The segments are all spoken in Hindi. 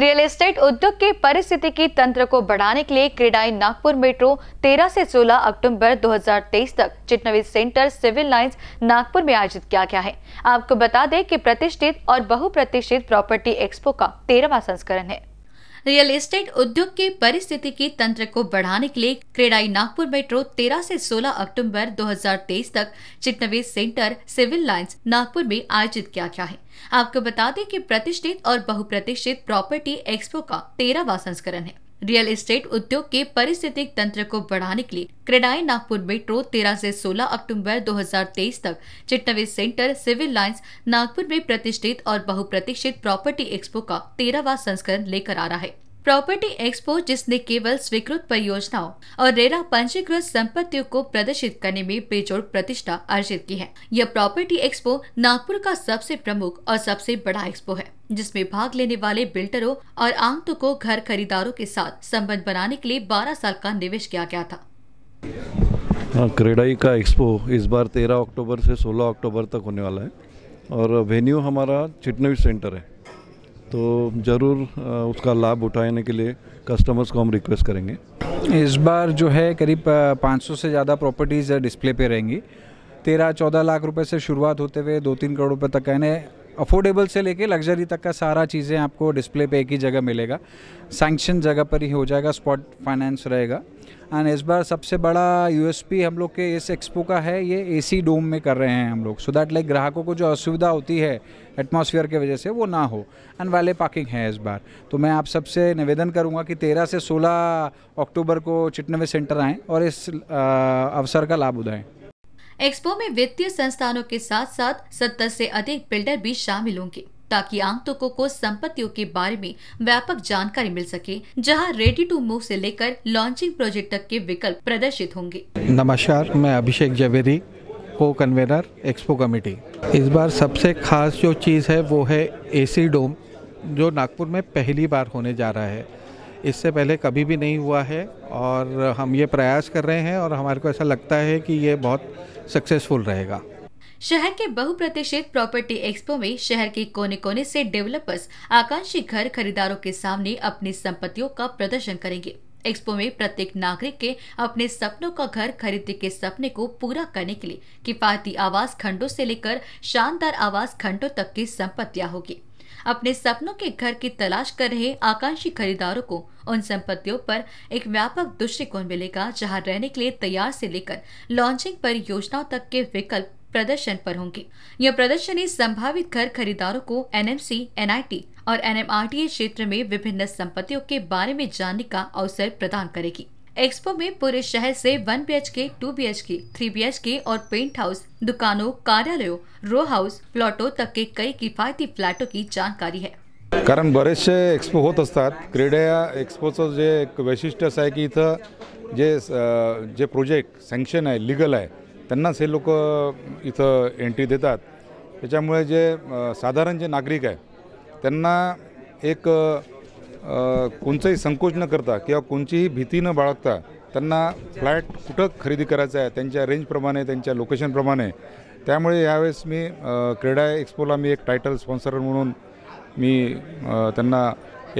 रियल एस्टेट उद्योग के की तंत्र को बढ़ाने के लिए क्रीडाई नागपुर मेट्रो 13 से 16 अक्टूबर 2023 तक Chitnavis centre civil lines Nagpur में आयोजित किया गया है आपको बता दें कि प्रतिष्ठित और बहुप्रतिष्ठित प्रॉपर्टी एक्सपो का तेरहवा संस्करण है रियल एस्टेट उद्योग की तंत्र को बढ़ाने के लिए क्रेडाई नागपुर मेट्रो 13 से 16 अक्टूबर 2023 तक Chitnavis centre civil lines Nagpur में आयोजित किया गया है आपको बता दें कि प्रतिष्ठित और बहुप्रतिष्ठित प्रॉपर्टी एक्सपो का तेरहवा संस्करण है रियल एस्टेट उद्योग के परिस्थितिक तंत्र को बढ़ाने के लिए क्रेडाई नागपुर मेट्रो 13 से 16 अक्टूबर 2023 तक Chitnavis centre civil lines Nagpur में प्रतिष्ठित और बहुप्रतीक्षित प्रॉपर्टी एक्सपो का तेरहवा संस्करण लेकर आ रहा है प्रॉपर्टी एक्सपो जिसने केवल स्वीकृत परियोजनाओं और रेरा पंजीकृत संपत्तियों को प्रदर्शित करने में बेजोड़ प्रतिष्ठा अर्जित की है यह प्रॉपर्टी एक्सपो नागपुर का सबसे प्रमुख और सबसे बड़ा एक्सपो है जिसमें भाग लेने वाले बिल्डरों और आमतों को घर खरीदारों के साथ संबंध बनाने के लिए 12 साल का निवेश किया गया था हाँ, क्रेडाई का एक्सपो इस बार 13 अक्टूबर से 16 अक्टूबर तक होने वाला है और वेन्यू हमारा चिटनवी सेंटर है तो ज़रूर उसका लाभ उठाने के लिए कस्टमर्स को हम रिक्वेस्ट करेंगे इस बार जो है करीब 500 से ज़्यादा प्रॉपर्टीज़ डिस्प्ले पे रहेंगी तेरह चौदह लाख रुपए से शुरुआत होते हुए दो तीन करोड़ रुपए तक यानी अफोर्डेबल से लेके लग्जरी तक का सारा चीज़ें आपको डिस्प्ले पे एक ही जगह मिलेगा सैंक्शन जगह पर ही हो जाएगा स्पॉट फाइनेंस रहेगा एंड इस बार सबसे बड़ा यूएसपी हम लोग के इस एक्सपो का है ये एसी डोम में कर रहे हैं हम लोग सो दैट लाइक ग्राहकों को जो असुविधा होती है एटमॉस्फेयर के वजह से वो ना हो एंड वाले पार्किंग है इस बार तो मैं आप सबसे निवेदन करूँगा कि तेरह से सोलह अक्टूबर को चिटनवे सेंटर आएँ और इस अवसर का लाभ उठाएँ एक्सपो में वित्तीय संस्थानों के साथ साथ सत्तर से अधिक बिल्डर भी शामिल होंगे ताकि आगंतुकों को संपत्तियों के बारे में व्यापक जानकारी मिल सके जहां रेडी टू मूव से लेकर लॉन्चिंग प्रोजेक्ट तक के विकल्प प्रदर्शित होंगे नमस्कार मैं अभिषेक जवेरी को कन्वेनर एक्सपो कमेटी इस बार सबसे खास जो चीज़ है वो है एसी डोम जो नागपुर में पहली बार होने जा रहा है इससे पहले कभी भी नहीं हुआ है और हम ये प्रयास कर रहे हैं और हमारे को ऐसा लगता है कि ये बहुत सक्सेसफुल रहेगा शहर के बहुप्रतिष्ठित प्रॉपर्टी एक्सपो में शहर के कोने कोने से डेवलपर्स आकांक्षी घर खरीदारों के सामने अपनी संपत्तियों का प्रदर्शन करेंगे एक्सपो में प्रत्येक नागरिक के अपने सपनों का घर खरीदने के सपने को पूरा करने के लिए किफायती आवास खंडों से लेकर शानदार आवास खंडों तक की संपत्तियां होगी अपने सपनों के घर की तलाश कर रहे आकांक्षी खरीदारों को उन संपत्तियों पर एक व्यापक दृष्टिकोण मिलेगा जहां रहने के लिए तैयार से लेकर लॉन्चिंग पर योजनाओं तक के विकल्प प्रदर्शन पर होंगी यह प्रदर्शनी संभावित घर खरीदारों को एनएमसी एनआईटी और एनएमआरटीए क्षेत्र में विभिन्न संपत्तियों के बारे में जानने का अवसर प्रदान करेगी एक्सपो में पूरे शहर से 1 के थ्री बी एच के और पेंट हाउस दुकानों कार्यालयों रो हाउस प्लॉटो तक के कई किफायती फ्लैटों की जानकारी है कारण बरेचसे एक्सपो होत असतात एक्सपो या एक्सपोचं जे एक वैशिष्ट्य आहे की इथं जे जे प्रोजेक्ट सँक्शन आहे लिगल आहे त्यांनाच हे लोक इथं एंट्री देतात त्याच्यामुळे जे साधारण जे नागरिक आहे त्यांना एक कोणचंही संकोच न करता किंवा कोणचीही भीती न बाळगता त्यांना फ्लॅट कुठं खरेदी करायचा आहे त्यांच्या रेंजप्रमाणे त्यांच्या लोकेशनप्रमाणे त्यामुळे यावेळेस मी क्रीडा एक्सपोला मी एक टायटल स्पॉन्सर म्हणून मी त्यांना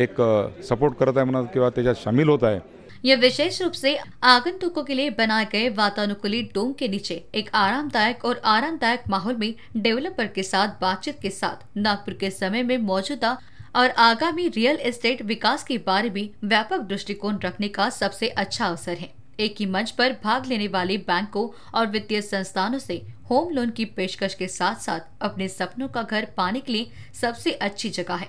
एक सपोर्ट करत आहे म्हणत किंवा त्याच्यात सामील होत आहे यह विशेष रूप से आगंतुकों के लिए बनाए गए वातानुकूलित डोम के नीचे एक आरामदायक और आरामदायक माहौल में डेवलपर के साथ बातचीत के साथ नागपुर के समय में मौजूदा और आगामी रियल एस्टेट विकास के बारे में व्यापक दृष्टिकोण रखने का सबसे अच्छा अवसर है एक ही मंच पर भाग लेने वाले बैंकों और वित्तीय संस्थानों से होम लोन की पेशकश के साथ साथ अपने सपनों का घर पाने के लिए सबसे अच्छी जगह है